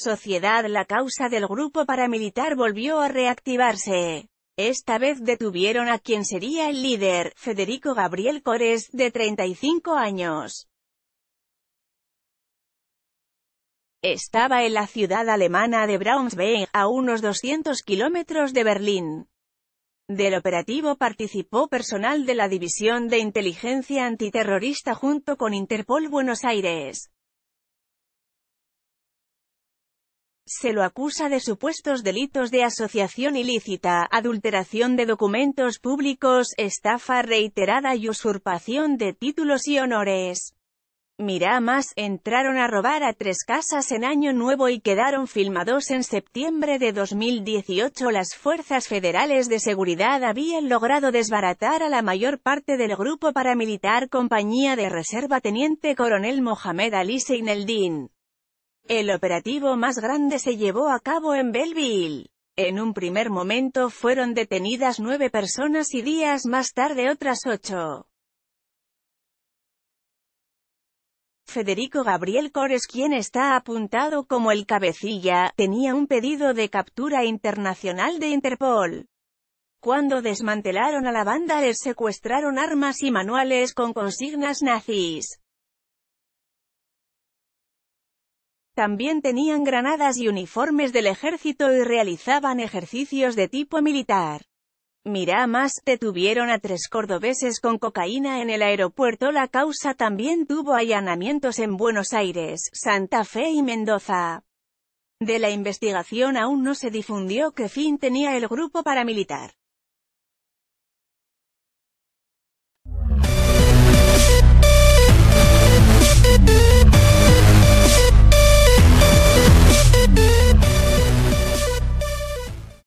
sociedad la causa del grupo paramilitar volvió a reactivarse. Esta vez detuvieron a quien sería el líder, Federico Gabriel Cores, de 35 años. Estaba en la ciudad alemana de Braunschweig, a unos 200 kilómetros de Berlín. Del operativo participó personal de la División de Inteligencia Antiterrorista junto con Interpol Buenos Aires. Se lo acusa de supuestos delitos de asociación ilícita, adulteración de documentos públicos, estafa reiterada y usurpación de títulos y honores. Mirá más, entraron a robar a tres casas en Año Nuevo y quedaron filmados en septiembre de 2018. Las fuerzas federales de seguridad habían logrado desbaratar a la mayor parte del grupo paramilitar compañía de reserva Teniente Coronel Mohamed Ali Seineldin. El operativo más grande se llevó a cabo en Belleville. En un primer momento fueron detenidas nueve personas y días más tarde otras ocho. Federico Gabriel Cores quien está apuntado como el cabecilla, tenía un pedido de captura internacional de Interpol. Cuando desmantelaron a la banda les secuestraron armas y manuales con consignas nazis. También tenían granadas y uniformes del ejército y realizaban ejercicios de tipo militar. Mirá más, detuvieron a tres cordobeses con cocaína en el aeropuerto. La causa también tuvo allanamientos en Buenos Aires, Santa Fe y Mendoza. De la investigación aún no se difundió qué fin tenía el grupo paramilitar.